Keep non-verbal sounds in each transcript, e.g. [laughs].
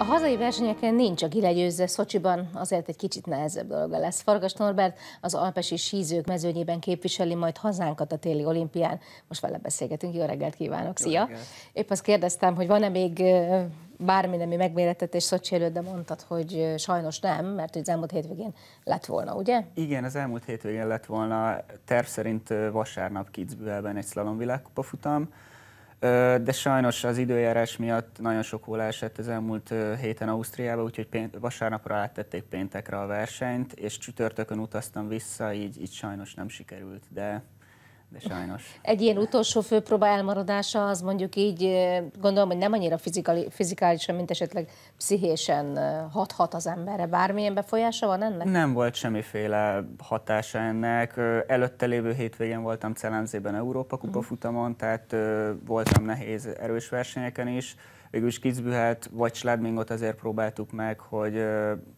A hazai versenyeken nincs, aki legyőzze Szocsiban, azért egy kicsit nehezebb dolga lesz. Fargas Norbert az alpesi sízők mezőnyében képviseli majd hazánkat a téli olimpián. Most vele beszélgetünk, jó reggelt kívánok, jó szia! Reggelt. Épp azt kérdeztem, hogy van-e még bármi nemi megmérettetés Szocsi előtt, de mondtad, hogy sajnos nem, mert az elmúlt hétvégén lett volna, ugye? Igen, az elmúlt hétvégén lett volna, terv szerint vasárnap Kitzbühelben egy szlalomvilágkupa futam, de sajnos az időjárás miatt nagyon sok hol esett az elmúlt héten Ausztriába, úgyhogy pént, vasárnapra áttették péntekre a versenyt, és csütörtökön utaztam vissza, így, így sajnos nem sikerült, de de sajnos. Egy ilyen utolsó főpróba elmaradása az mondjuk így, gondolom, hogy nem annyira fizikali, fizikálisan, mint esetleg pszichésen hat az emberre. Bármilyen befolyása van ennek? Nem volt semmiféle hatása ennek. Előtte lévő hétvégén voltam Celemzében Európa Kupa mhm. futamon, tehát voltam nehéz erős versenyeken is. Végül is Kitzbühelt vagy Sladmingot azért próbáltuk meg, hogy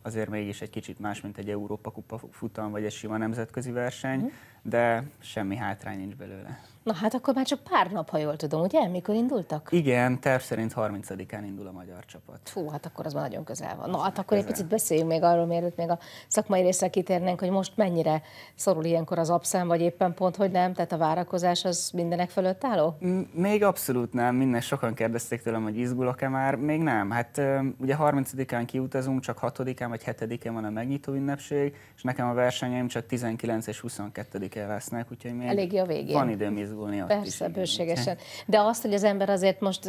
azért mégis egy kicsit más, mint egy Európa Kupa futam, vagy egy sima nemzetközi verseny. uh de semmi hátrány nincs belőle. Na hát akkor már csak pár nap, ha jól tudom, ugye? Mikor indultak? Igen, terv szerint 30-án indul a magyar csapat. Hú, hát akkor az már nagyon közel van. Na hát akkor közel. egy picit beszéljünk még arról, mielőtt még a szakmai részre kitérnénk, hogy most mennyire szorul ilyenkor az abszám, vagy éppen pont, hogy nem? Tehát a várakozás az mindenek fölött álló? Még abszolút nem. Minden sokan kérdezték tőlem, hogy izgulok-e már. Még nem. Hát ugye 30-án kiutazunk, csak 6-án vagy 7-én van a megnyitó ünnepség, és nekem a versenyeim csak 19 és 22-én lesznek, úgyhogy még Elég a végén. van időm izgulni. Ott Persze, is, bőségesen. De azt, hogy az ember azért most,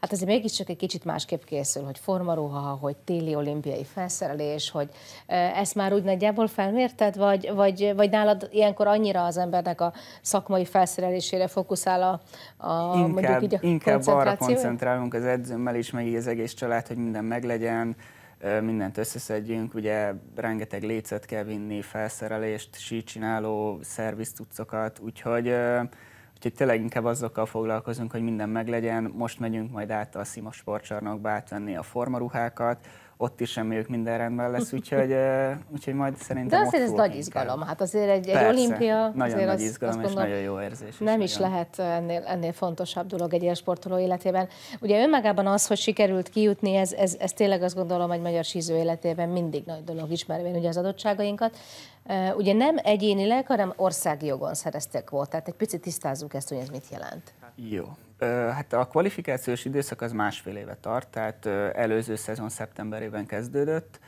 hát azért mégiscsak egy kicsit másképp készül, hogy formaruha, hogy téli olimpiai felszerelés, hogy ezt már úgy nagyjából felmérted, vagy, vagy, vagy nálad ilyenkor annyira az embernek a szakmai felszerelésére fókuszál a, a inkább, mondjuk így a Inkább arra koncentrálunk az edzőmmel is, meg így az egész család, hogy minden meglegyen, mindent összeszedjünk, ugye rengeteg lécet kell vinni, felszerelést, sícsináló, szerviztucokat, úgyhogy, úgyhogy tényleg inkább azokkal foglalkozunk, hogy minden meglegyen. Most megyünk majd át a Sima sportcsarnokba átvenni a formaruhákat, ott is reméljük minden rendben lesz, úgyhogy, úgyhogy majd szerintem De azért ez nagy izgalom, hát azért egy, egy Persze, olimpia... nagyon azért nagy izgalom azt, gondolom, és nagyon jó érzés. Nem is, is lehet ennél, ennél fontosabb dolog egy sportoló életében. Ugye önmagában az, hogy sikerült kijutni, ez, ez, ez tényleg azt gondolom, egy magyar síző életében mindig nagy dolog, ismervén ugye az adottságainkat. Ugye nem egyénileg, hanem országjogon szereztek volt, tehát egy picit tisztázzuk ezt, hogy ez mit jelent. Jó, Hát a kvalifikációs időszak az másfél éve tart, tehát előző szezon szeptemberében kezdődött.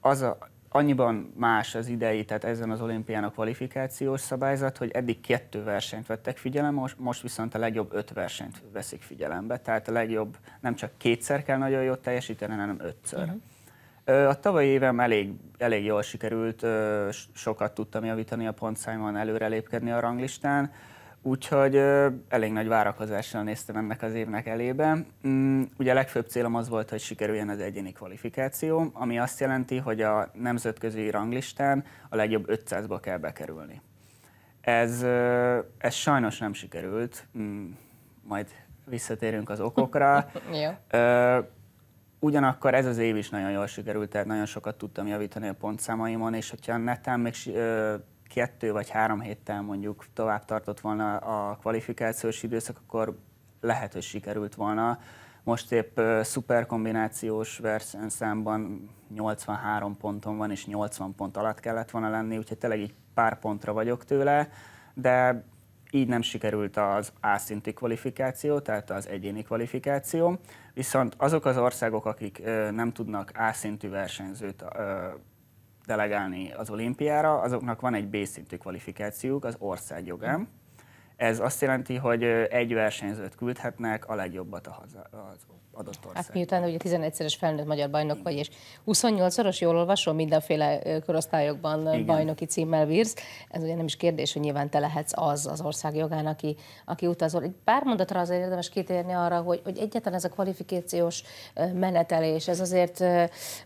Az a, annyiban más az idei, tehát ezen az olimpián a kvalifikációs szabályzat, hogy eddig kettő versenyt vettek figyelembe, most, most viszont a legjobb öt versenyt veszik figyelembe, tehát a legjobb nem csak kétszer kell nagyon jól teljesíteni, hanem ötször. Uh-huh. A tavalyi évem elég, elég jól sikerült, sokat tudtam javítani a pontszámon, előrelépkedni a ranglistán. Úgyhogy elég nagy várakozással néztem ennek az évnek elébe. Mm, ugye a legfőbb célom az volt, hogy sikerüljen az egyéni kvalifikáció, ami azt jelenti, hogy a nemzetközi ranglistán a legjobb 500-ba kell bekerülni. Ez, ez sajnos nem sikerült, mm, majd visszatérünk az okokra. [laughs] ugyanakkor ez az év is nagyon jól sikerült, tehát nagyon sokat tudtam javítani a pontszámaimon, és hogyha netán még kettő vagy három héttel mondjuk tovább tartott volna a kvalifikációs időszak, akkor lehet, hogy sikerült volna. Most épp uh, szuperkombinációs versenyszámban 83 ponton van, és 80 pont alatt kellett volna lenni, úgyhogy tényleg így pár pontra vagyok tőle, de így nem sikerült az A szintű kvalifikáció, tehát az egyéni kvalifikáció. Viszont azok az országok, akik uh, nem tudnak A szintű versenyzőt uh, delegálni az olimpiára, azoknak van egy B szintű kvalifikációk, az országjogám. Mm ez azt jelenti, hogy egy versenyzőt küldhetnek, a legjobbat a haza, az adott ország. Hát miután ugye 11-szeres felnőtt magyar bajnok vagy, és 28-szoros, jól olvasom, mindenféle korosztályokban Igen. bajnoki címmel bírsz. Ez ugye nem is kérdés, hogy nyilván te lehetsz az az ország jogán, aki, aki utazol. Egy pár mondatra azért érdemes kitérni arra, hogy, hogy egyáltalán ez a kvalifikációs menetelés, ez azért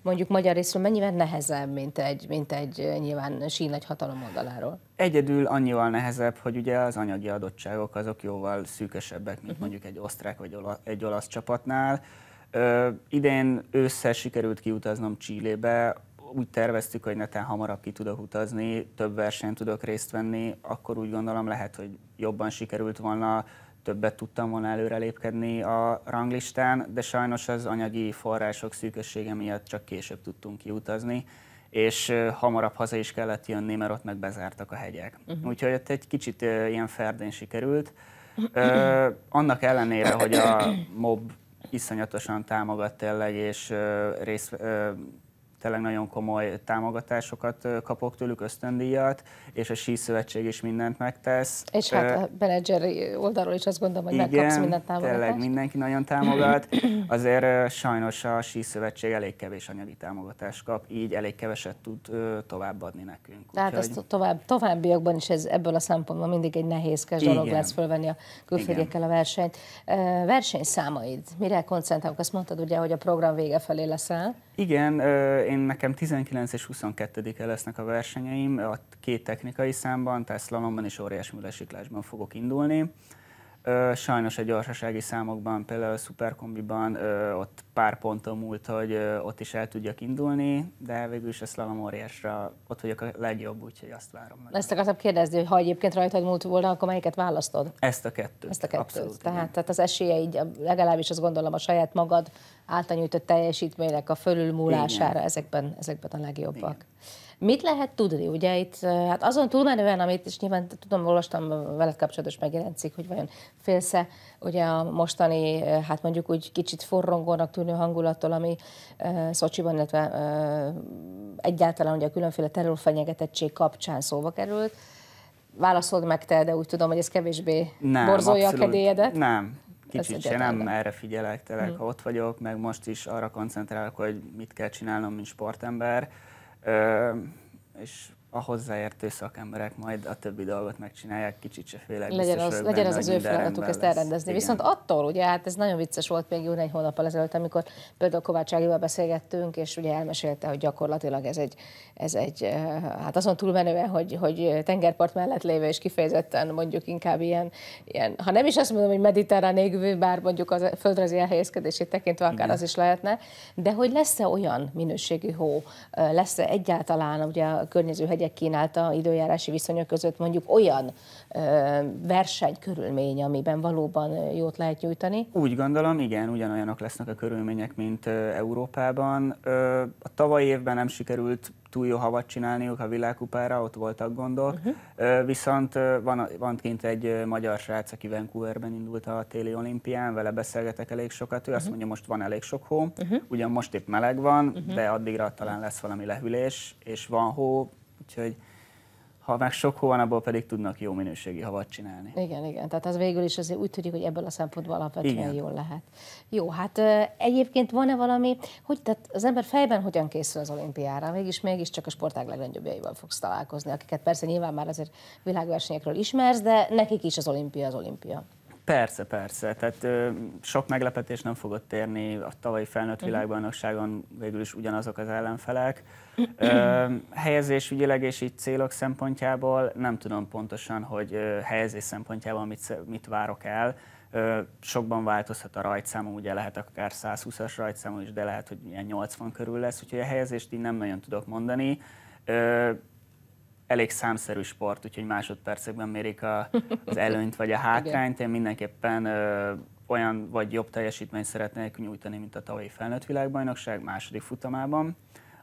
mondjuk magyar részről mennyivel nehezebb, mint egy, mint egy nyilván sín nagy hatalom oldaláról. Egyedül annyival nehezebb, hogy ugye az anyagi adottságok azok jóval szűkösebbek, mint mhm. mondjuk egy osztrák vagy ola, egy olasz csapatnál. Ö, idén ősszel sikerült kiutaznom Csillébe, úgy terveztük, hogy netán hamarabb ki tudok utazni, több versenyen tudok részt venni, akkor úgy gondolom lehet, hogy jobban sikerült volna, többet tudtam volna előrelépkedni a ranglistán, de sajnos az anyagi források szűkössége miatt csak később tudtunk kiutazni és hamarabb haza is kellett jönni, mert ott meg bezártak a hegyek. Uh-huh. Úgyhogy ott egy kicsit ilyen ferdén sikerült. Ö, annak ellenére, hogy a mob iszonyatosan támogat tényleg, és részt tényleg nagyon komoly támogatásokat kapok tőlük, ösztöndíjat, és a sí szövetség is mindent megtesz. És hát a menedzseri oldalról is azt gondolom, hogy Igen, megkapsz mindent támogatást. tényleg mindenki nagyon támogat. [clears throat] Azért sajnos a sí szövetség elég kevés anyagi támogatást kap, így elég keveset tud továbbadni nekünk. Tehát Úgyhogy... ezt tovább, továbbiakban is ez ebből a szempontból mindig egy nehézkes Igen. dolog lesz fölvenni a külföldiekkel a versenyt. Versenyszámaid, mire koncentrálunk? Azt mondtad ugye, hogy a program vége felé leszel. Igen, én nekem 19 és 22-e lesznek a versenyeim, a két technikai számban, tehát szlalomban és óriás műlesiklásban fogok indulni. Sajnos a gyorsasági számokban, például a szuperkombiban ott pár ponton múlt, hogy ott is el tudjak indulni, de végül is a slalom óriásra ott vagyok a legjobb, úgyhogy azt várom meg. Ezt akartam kérdezni, hogy ha egyébként rajtad múlt volna, akkor melyiket választod? Ezt a kettőt. Ezt a kettőt. Abszolút, tehát, tehát az esélye így legalábbis azt gondolom a saját magad által nyújtott teljesítmények a fölülmúlására ezekben, ezekben a legjobbak. Igen. Mit lehet tudni? Ugye itt, hát azon túlmenően, amit is nyilván tudom, olvastam veled kapcsolatos megjelent hogy vajon félsze ugye a mostani, hát mondjuk úgy kicsit forrongónak tűnő hangulattól, ami uh, Szocsiban, illetve uh, egyáltalán ugye a különféle terrorfenyegetettség kapcsán szóba került. Válaszold meg te, de úgy tudom, hogy ez kevésbé nem, borzolja abszolút, a kedélyedet. Nem, kicsit se nem erre figyelek, tényleg, hmm. ha ott vagyok, meg most is arra koncentrálok, hogy mit kell csinálnom, mint sportember és a hozzáértő szakemberek majd a többi dolgot megcsinálják, kicsit se félek. Legyen az, legyen az, az ő feladatuk ezt elrendezni. Lesz. Viszont attól, ugye, hát ez nagyon vicces volt még jó négy hónappal ezelőtt, amikor például Kovács Ágival beszélgettünk, és ugye elmesélte, hogy gyakorlatilag ez egy, ez egy eh, hát azon túlmenően, hogy, hogy tengerpart mellett lévő, és kifejezetten mondjuk inkább ilyen, ilyen ha nem is azt mondom, hogy mediterrán égvő, bár mondjuk a földrajzi elhelyezkedését tekintve akár Igen. az is lehetne, de hogy lesz-e olyan minőségi, hó, eh, lesz-e egyáltalán ugye a környező Alphegyek kínálta időjárási viszonyok között mondjuk olyan versenykörülmény, amiben valóban jót lehet nyújtani? Úgy gondolom, igen, ugyanolyanok lesznek a körülmények, mint Európában. A tavaly évben nem sikerült túl jó havat csinálniuk a világkupára, ott voltak gondok. Uh-huh. Viszont van, van kint egy magyar srác, aki Vancouverben indult a téli olimpián, vele beszélgetek elég sokat, ő uh-huh. azt mhm. mondja, most van elég sok hó, uh-huh. ugyan most épp meleg van, uh-huh. de addigra talán lesz valami lehűlés, és van hó, Úgyhogy ha meg sok hó van, abból pedig tudnak jó minőségi havat csinálni. Igen, igen. Tehát az végül is azért úgy tűnik, hogy ebből a szempontból alapvetően igen. jól lehet. Jó, hát egyébként van-e valami, hogy tehát az ember fejben hogyan készül az olimpiára? Mégis, mégis csak a sportág legnagyobbjaival fogsz találkozni, akiket persze nyilván már azért világversenyekről ismersz, de nekik is az olimpia az olimpia. Persze, persze. Tehát ö, sok meglepetés nem fogott érni a tavalyi felnőtt mhm. világbajnokságon végül is ugyanazok az ellenfelek. Ö, [clears throat] helyezés ügyileg és így célok szempontjából nem tudom pontosan, hogy ö, helyezés szempontjából mit, mit várok el. Ö, sokban változhat a rajtszámom, ugye lehet akár 120-as rajtszámom is, de lehet, hogy ilyen 80 körül lesz, úgyhogy a helyezést így nem nagyon tudok mondani. Ö, elég számszerű sport, úgyhogy másodpercekben mérik a, az előnyt vagy a [laughs] hátrányt. Én mindenképpen ö, olyan vagy jobb teljesítményt szeretnék nyújtani, mint a tavalyi felnőtt világbajnokság második futamában.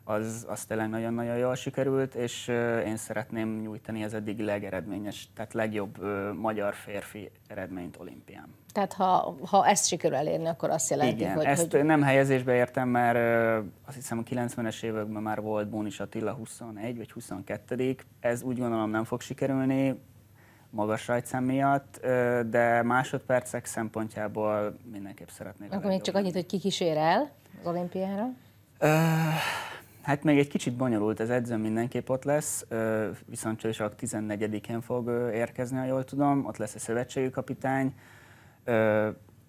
Az, az tényleg nagyon-nagyon jól sikerült, és ö, én szeretném nyújtani az eddig legeredményes, tehát legjobb ö, magyar férfi eredményt olimpián. Tehát ha, ha ezt sikerül elérni, akkor azt jelenti, Igen, hogy... ezt hogy... nem helyezésbe értem, mert azt hiszem a 90-es években már volt Bónis Attila 21 vagy 22 Ez úgy gondolom nem fog sikerülni magas rajtszám miatt, de másodpercek szempontjából mindenképp szeretnék. Akkor még csak annyit, hogy ki kísér el az olimpiára? Hát még egy kicsit bonyolult, az edzőm mindenképp ott lesz, viszont csak 14-én fog érkezni, ha jól tudom, ott lesz a szövetségi kapitány,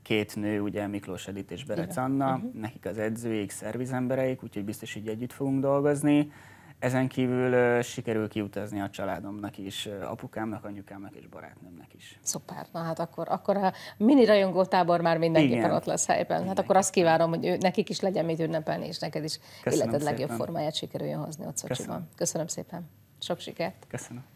Két nő, ugye Miklós Edith és Berec Anna, uh-huh. nekik az edzőik, szervizembereik, úgyhogy biztos, hogy együtt fogunk dolgozni. Ezen kívül sikerül kiutazni a családomnak is, apukámnak, anyukámnak és barátnőmnek is. Szuper, na hát akkor, akkor a mini rajongó tábor már mindenképpen Igen. ott lesz helyben. Hát akkor azt kívánom, hogy ő, nekik is legyen mit ünnepelni, és neked is Köszönöm életed szépen. legjobb formáját sikerüljön hozni ott Szocsiban. Köszönöm. Köszönöm szépen. Sok sikert. Köszönöm.